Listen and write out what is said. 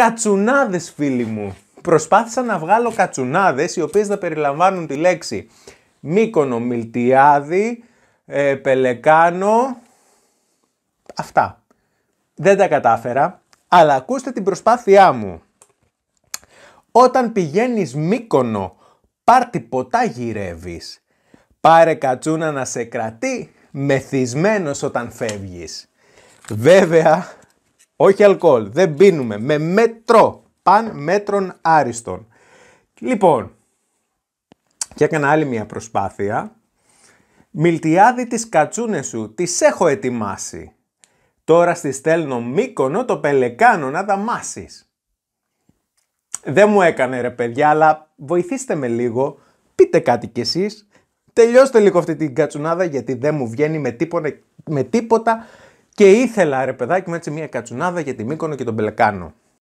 Κατσουνάδες φίλοι μου. Προσπάθησα να βγάλω κατσουνάδες οι οποίες να περιλαμβάνουν τη λέξη Μύκονο, Μιλτιάδη, ε, Πελεκάνο, αυτά. Δεν τα κατάφερα, αλλά ακούστε την προσπάθειά μου. Όταν πηγαίνεις Μύκονο, πάρτι ποτά γυρεύεις. Πάρε κατσούνα να σε κρατεί, μεθυσμένος όταν φεύγεις. Βέβαια, όχι αλκοόλ. Δεν πίνουμε. Με μέτρο. Παν μέτρων άριστον. Λοιπόν, και έκανα άλλη μια προσπάθεια. Μιλτιάδη τις κατσούνες σου, τις έχω ετοιμάσει. Τώρα στη στέλνω μήκονο το πελεκάνο να μάσεις. Δεν μου έκανε ρε παιδιά, αλλά βοηθήστε με λίγο, πείτε κάτι κι εσείς. Τελειώστε λίγο αυτή την κατσουνάδα γιατί δεν μου βγαίνει με τίποτα και ήθελα ρε παιδάκι μου έτσι μια κατσουνάδα για τη Μύκονο και τον Πελεκάνο.